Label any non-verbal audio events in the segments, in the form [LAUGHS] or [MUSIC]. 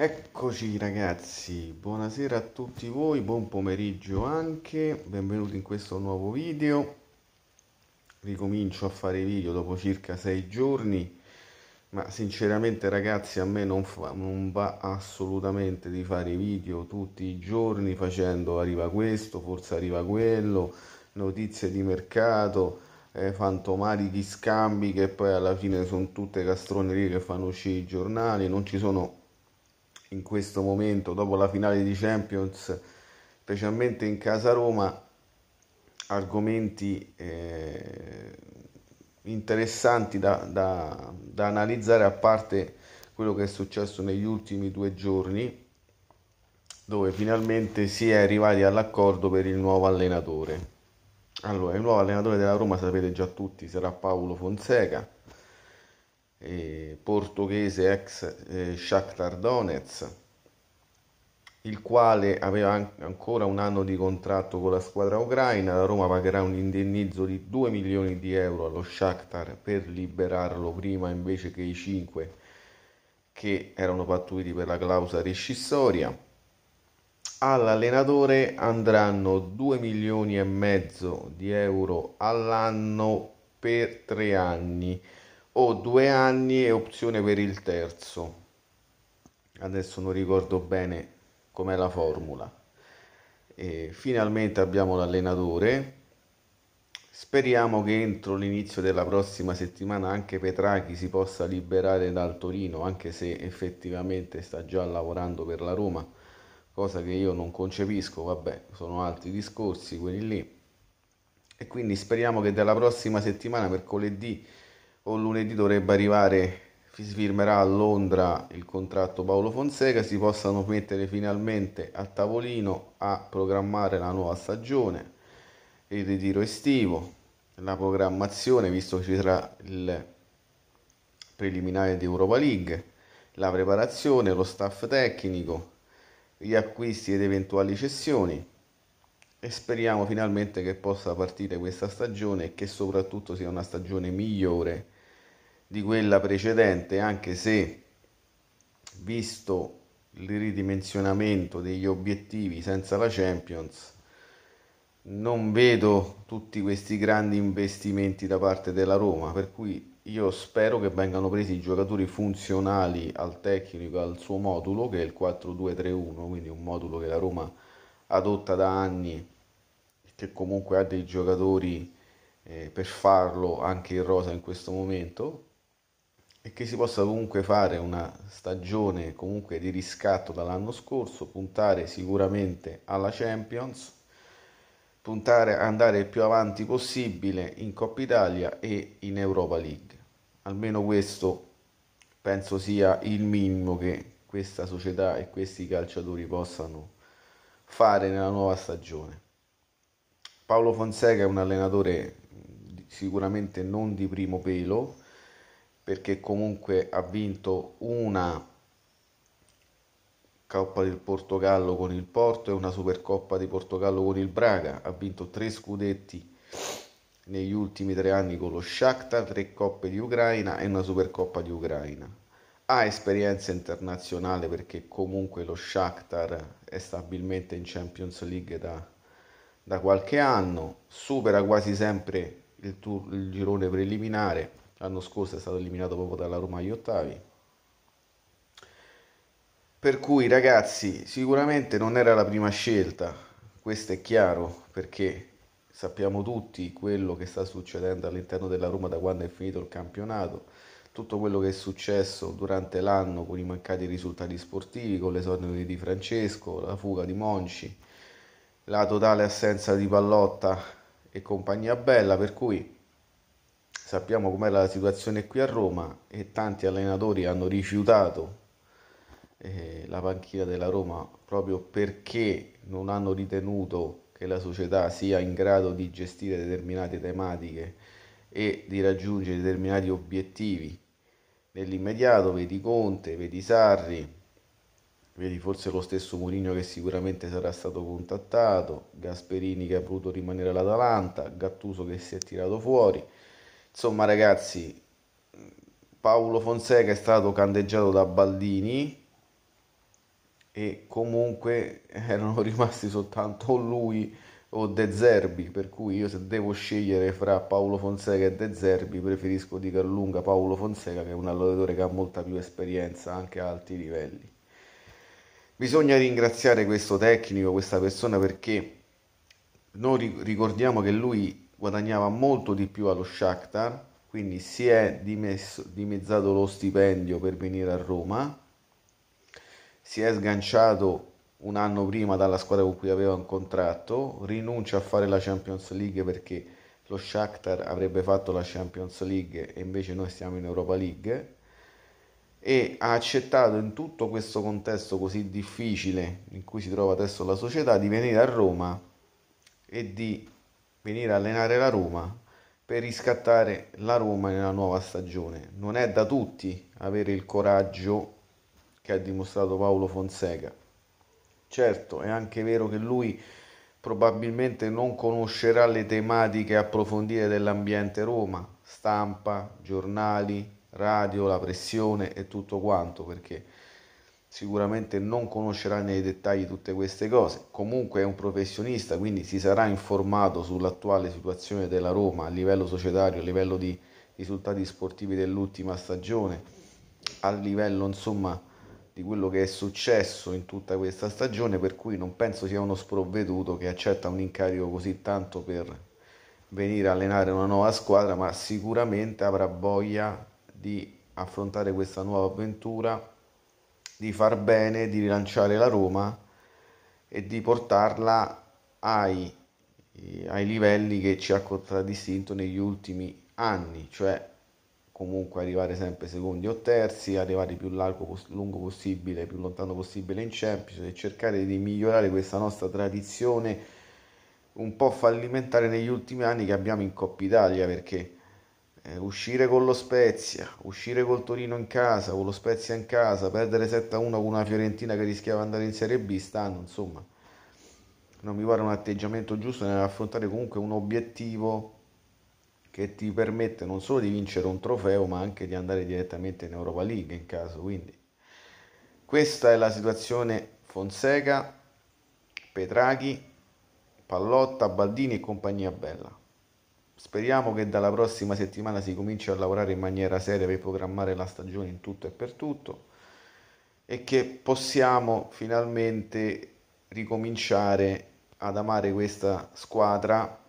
Eccoci ragazzi, buonasera a tutti voi, buon pomeriggio anche, benvenuti in questo nuovo video. Ricomincio a fare video dopo circa sei giorni, ma sinceramente ragazzi a me non, fa, non va assolutamente di fare video tutti i giorni facendo arriva questo, forse arriva quello, notizie di mercato, eh, di scambi che poi alla fine sono tutte castronerie che fanno uscire i giornali, non ci sono in questo momento, dopo la finale di Champions, specialmente in casa Roma, argomenti eh, interessanti da, da, da analizzare, a parte quello che è successo negli ultimi due giorni, dove finalmente si è arrivati all'accordo per il nuovo allenatore. Allora, il nuovo allenatore della Roma, sapete già tutti, sarà Paolo Fonseca eh, portoghese ex eh, Shakhtar Donetsk, il quale aveva an- ancora un anno di contratto con la squadra ucraina. La Roma pagherà un indennizzo di 2 milioni di euro allo Shakhtar per liberarlo prima invece che i 5 che erano pattuiti per la clausa rescissoria. All'allenatore andranno 2 milioni e mezzo di euro all'anno per tre anni o due anni e opzione per il terzo. Adesso non ricordo bene com'è la formula. E finalmente abbiamo l'allenatore. Speriamo che entro l'inizio della prossima settimana anche Petrachi si possa liberare dal Torino, anche se effettivamente sta già lavorando per la Roma, cosa che io non concepisco, vabbè, sono altri discorsi quelli lì. E quindi speriamo che dalla prossima settimana, mercoledì, o lunedì dovrebbe arrivare, si firmerà a Londra il contratto Paolo Fonseca, si possano mettere finalmente a tavolino a programmare la nuova stagione, il ritiro estivo, la programmazione, visto che ci sarà il preliminare di Europa League, la preparazione, lo staff tecnico, gli acquisti ed eventuali cessioni e speriamo finalmente che possa partire questa stagione e che soprattutto sia una stagione migliore di quella precedente, anche se visto il ridimensionamento degli obiettivi senza la Champions, non vedo tutti questi grandi investimenti da parte della Roma, per cui io spero che vengano presi i giocatori funzionali al tecnico, al suo modulo, che è il 4-2-3-1, quindi un modulo che la Roma adotta da anni, e che comunque ha dei giocatori eh, per farlo anche in rosa in questo momento, e che si possa comunque fare una stagione comunque di riscatto dall'anno scorso, puntare sicuramente alla Champions, puntare ad andare il più avanti possibile in Coppa Italia e in Europa League. Almeno questo penso sia il minimo che questa società e questi calciatori possano fare nella nuova stagione. Paolo Fonseca è un allenatore sicuramente non di primo pelo, perché comunque ha vinto una Coppa del Portogallo con il Porto e una Supercoppa di Portogallo con il Braga, ha vinto tre scudetti negli ultimi tre anni con lo Shakhtar, tre coppe di Ucraina e una Supercoppa di Ucraina. Ha esperienza internazionale perché comunque lo Shakhtar è stabilmente in Champions League da, da qualche anno, supera quasi sempre il, tour, il girone preliminare l'anno scorso è stato eliminato proprio dalla Roma agli ottavi. Per cui ragazzi, sicuramente non era la prima scelta, questo è chiaro, perché sappiamo tutti quello che sta succedendo all'interno della Roma da quando è finito il campionato, tutto quello che è successo durante l'anno con i mancati risultati sportivi, con l'esordio di Francesco, la fuga di Monci, la totale assenza di Pallotta e compagnia bella, per cui sappiamo com'è la situazione qui a Roma e tanti allenatori hanno rifiutato eh, la panchina della Roma proprio perché non hanno ritenuto che la società sia in grado di gestire determinate tematiche e di raggiungere determinati obiettivi. Nell'immediato vedi Conte, vedi Sarri, vedi forse lo stesso Mourinho che sicuramente sarà stato contattato, Gasperini che ha voluto rimanere all'Atalanta, Gattuso che si è tirato fuori. Insomma, ragazzi, Paolo Fonseca è stato candeggiato da Baldini e comunque [LAUGHS] erano rimasti soltanto lui o De Zerbi, per cui io se devo scegliere fra Paolo Fonseca e De Zerbi preferisco di lunga Paolo Fonseca che è un allenatore che ha molta più esperienza anche a alti livelli. Bisogna ringraziare questo tecnico, questa persona perché noi ricordiamo che lui guadagnava molto di più allo Shakhtar, quindi si è dimesso, dimezzato lo stipendio per venire a Roma, si è sganciato un anno prima dalla squadra con cui aveva un contratto, rinuncia a fare la Champions League perché lo Shakhtar avrebbe fatto la Champions League e invece noi siamo in Europa League e ha accettato in tutto questo contesto così difficile in cui si trova adesso la società di venire a Roma e di venire a allenare la Roma per riscattare la Roma nella nuova stagione. Non è da tutti avere il coraggio che ha dimostrato Paolo Fonseca. Certo, è anche vero che lui probabilmente non conoscerà le tematiche approfondite dell'ambiente Roma, stampa, giornali, radio, la pressione e tutto quanto, perché sicuramente non conoscerà nei dettagli tutte queste cose, comunque è un professionista, quindi si sarà informato sull'attuale situazione della Roma a livello societario, a livello di risultati sportivi dell'ultima stagione, a livello insomma di quello che è successo in tutta questa stagione, per cui non penso sia uno sprovveduto che accetta un incarico così tanto per venire a allenare una nuova squadra, ma sicuramente avrà voglia di affrontare questa nuova avventura di far bene, di rilanciare la Roma e di portarla ai, ai livelli che ci ha contraddistinto negli ultimi anni, cioè comunque arrivare sempre secondi o terzi, arrivare più largo, lungo possibile, più lontano possibile in Champions e cercare di migliorare questa nostra tradizione un po' fallimentare negli ultimi anni che abbiamo in Coppa Italia perché eh, uscire con lo Spezia, uscire col Torino in casa, con lo Spezia in casa, perdere 7-1 con una Fiorentina che rischiava di andare in Serie B, stanno insomma. Non mi pare un atteggiamento giusto nell'affrontare comunque un obiettivo che ti permette non solo di vincere un trofeo, ma anche di andare direttamente in Europa League in caso. Quindi questa è la situazione Fonseca, Petraghi, Pallotta, Baldini e compagnia bella. Speriamo che dalla prossima settimana si cominci a lavorare in maniera seria per programmare la stagione in tutto e per tutto e che possiamo finalmente ricominciare ad amare questa squadra,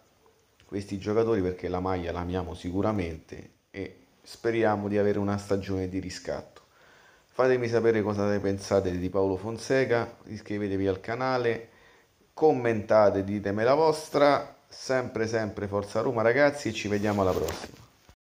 questi giocatori perché la maglia la amiamo sicuramente e speriamo di avere una stagione di riscatto. Fatemi sapere cosa ne pensate di Paolo Fonseca, iscrivetevi al canale, commentate, ditemi la vostra sempre sempre Forza Roma ragazzi e ci vediamo alla prossima.